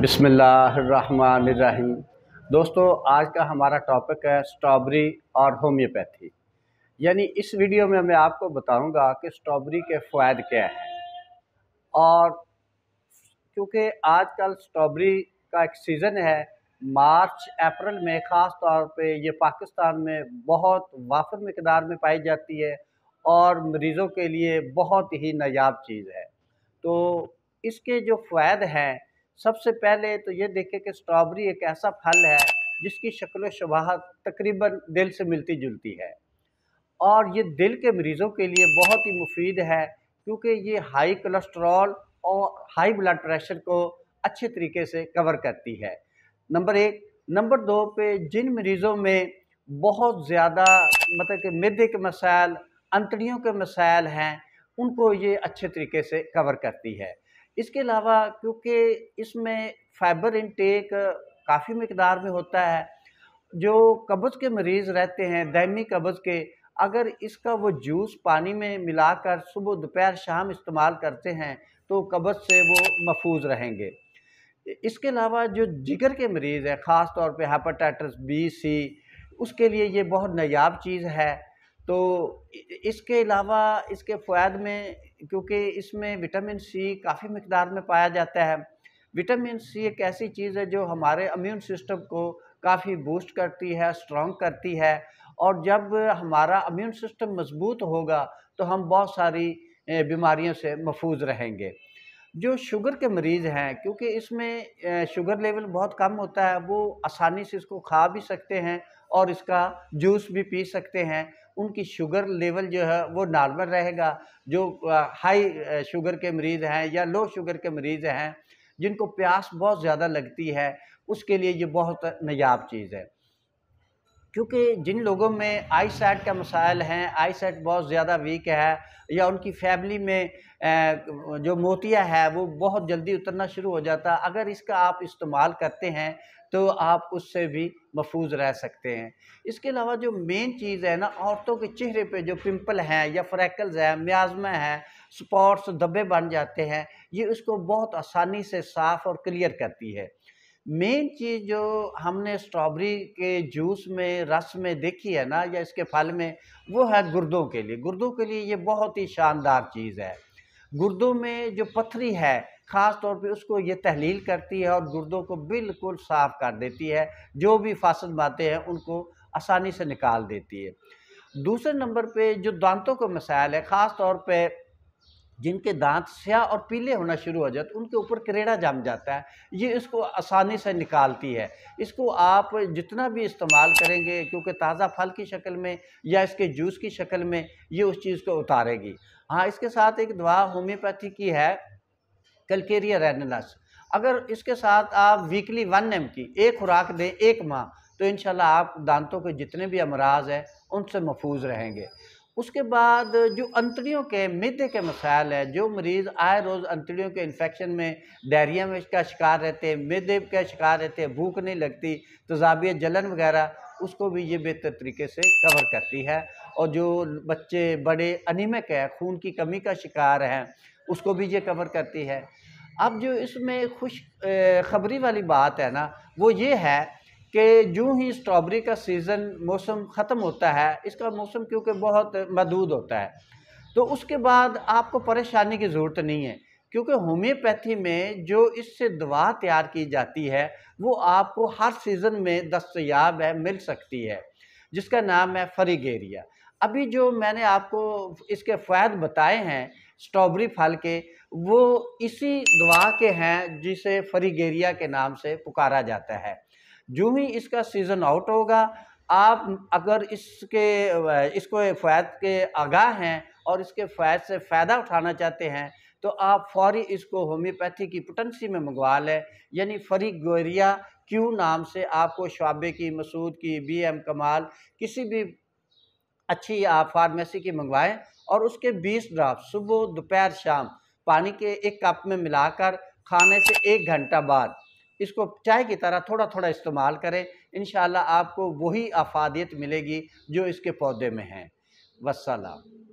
बिसमीम दोस्तों आज का हमारा टॉपिक है स्ट्रॉबेरी और होम्योपैथी यानी इस वीडियो में मैं आपको बताऊंगा कि स्ट्रॉबेरी के फ़ायदे क्या हैं और क्योंकि आजकल स्ट्रॉबेरी का एक सीज़न है मार्च अप्रैल में ख़ास तौर पे ये पाकिस्तान में बहुत वाफर मकदार में पाई जाती है और मरीज़ों के लिए बहुत ही नायाब चीज़ है तो इसके जो फ़ायदे हैं सबसे पहले तो ये देखें कि स्ट्रॉबेरी एक ऐसा फल है जिसकी शक्ल शबाह तकरीबन दिल से मिलती जुलती है और ये दिल के मरीज़ों के लिए बहुत ही मुफीद है क्योंकि ये हाई कोलेस्ट्रॉल और हाई ब्लड प्रेशर को अच्छे तरीके से कवर करती है नंबर एक नंबर दो पे जिन मरीज़ों में बहुत ज़्यादा मतलब कि मैदे के मसाइल अंतड़ियों के मसाइल हैं उनको ये अच्छे तरीके से कवर करती है इसके अलावा क्योंकि इसमें फाइबर इनटेक काफ़ी मकदार में होता है जो कब्ज़ के मरीज़ रहते हैं दैमी कब्ज़ के अगर इसका वो जूस पानी में मिलाकर सुबह दोपहर शाम इस्तेमाल करते हैं तो कब्ज़ से वो महफूज रहेंगे इसके अलावा जो जिगर के मरीज़ हैं ख़ास तौर पे हेपाटाइटिस बी सी उसके लिए ये बहुत नायाब चीज़ है तो इसके अलावा इसके फायद में क्योंकि इसमें विटामिन सी काफ़ी मकदार में पाया जाता है विटामिन सी एक ऐसी चीज़ है जो हमारे अम्यून सिस्टम को काफ़ी बूस्ट करती है स्ट्रॉन्ग करती है और जब हमारा अम्यून सिस्टम मजबूत होगा तो हम बहुत सारी बीमारियों से महफूज रहेंगे जो शुगर के मरीज़ हैं क्योंकि इसमें शुगर लेवल बहुत कम होता है वो आसानी से इसको खा भी सकते हैं और इसका जूस भी पी सकते हैं उनकी शुगर लेवल जो है वो नॉर्मल रहेगा जो हाई शुगर के मरीज़ हैं या लो शुगर के मरीज़ हैं जिनको प्यास बहुत ज़्यादा लगती है उसके लिए ये बहुत नयाब चीज़ है क्योंकि जिन लोगों में आई सेट का मसाइल हैं आई सेट बहुत ज़्यादा वीक है या उनकी फैमिली में जो मोतिया है वो बहुत जल्दी उतरना शुरू हो जाता अगर इसका आप इस्तेमाल करते हैं तो आप उससे भी महफूज रह सकते हैं इसके अलावा जो मेन चीज़ है ना औरतों के चेहरे पे जो पिंपल हैं या फ्रैकल्स हैं म्याजमा हैं स्पॉट्स धब्बे बन जाते हैं ये उसको बहुत आसानी से साफ़ और क्लियर करती है मेन चीज़ जो हमने स्ट्रॉबेरी के जूस में रस में देखी है ना या इसके फल में वो है गुर्दों के लिए गुर्दों के लिए ये बहुत ही शानदार चीज़ है गुर्दों में जो पथरी है ख़ास तौर पे उसको ये तहलील करती है और गुर्दों को बिल्कुल साफ़ कर देती है जो भी फासद बातें हैं उनको आसानी से निकाल देती है दूसरे नंबर पे जो दांतों का मसाइल है ख़ास तौर पे जिनके दांत स्या और पीले होना शुरू हो जाते उनके ऊपर करेड़ा जम जाता है ये इसको आसानी से निकालती है इसको आप जितना भी इस्तेमाल करेंगे क्योंकि ताज़ा फल की शक्ल में या इसके जूस की शक्ल में ये उस चीज़ को उतारेगी हाँ इसके साथ एक दवा होम्योपैथी की है कलकेरिया रेनलस अगर इसके साथ आप वीकली वन एम की एक खुराक दें एक माह तो इन आप दांतों के जितने भी अमराज हैं उनसे महफूज रहेंगे उसके बाद जो अंतड़ियों के मैदे के मसाइल है जो मरीज़ आए रोज़ अंतड़ियों के इन्फेक्शन में डायरिया में का शिकार रहते हैं मैदे का शिकार रहते हैं भूख नहीं लगती तजाबिया जलन वगैरह उसको भी ये बेहतर तरीके से कवर करती है और जो बच्चे बड़े अनिमक है खून की कमी का शिकार हैं उसको भी ये कवर करती है अब जो इसमें खुश खबरी वाली बात है ना वो ये है कि जूँ ही स्ट्रॉबेरी का सीज़न मौसम ख़त्म होता है इसका मौसम क्योंकि बहुत मदूद होता है तो उसके बाद आपको परेशानी की ज़रूरत नहीं है क्योंकि होम्योपैथी में जो इससे दवा तैयार की जाती है वो आपको हर सीज़न में दस्तयाब है मिल सकती है जिसका नाम है फरीगेरिया अभी जो मैंने आपको इसके फ़ायद बताए हैं स्ट्रॉबेरी फल के वो इसी दवा के हैं जिसे फरीगेरिया के नाम से पुकारा जाता है जो ही इसका सीज़न आउट होगा आप अगर इसके इसको फ़ायद के आगाह हैं और इसके फ़ायद से फ़ायदा उठाना चाहते हैं तो आप फौरी इसको होम्योपैथी की पोटेंसी में मंगवा लें यानी फरी गोरिया क्यों नाम से आपको शाबे की मसूद की बी एम कमाल किसी भी अच्छी आप फार्मेसी की मंगवाएं और उसके 20 ड्राफ्ट सुबह दोपहर शाम पानी के एक कप में मिलाकर खाने से एक घंटा बाद इसको चाय की तरह थोड़ा थोड़ा इस्तेमाल करें इन आपको वही अफादियत मिलेगी जो इसके पौधे में है वसलम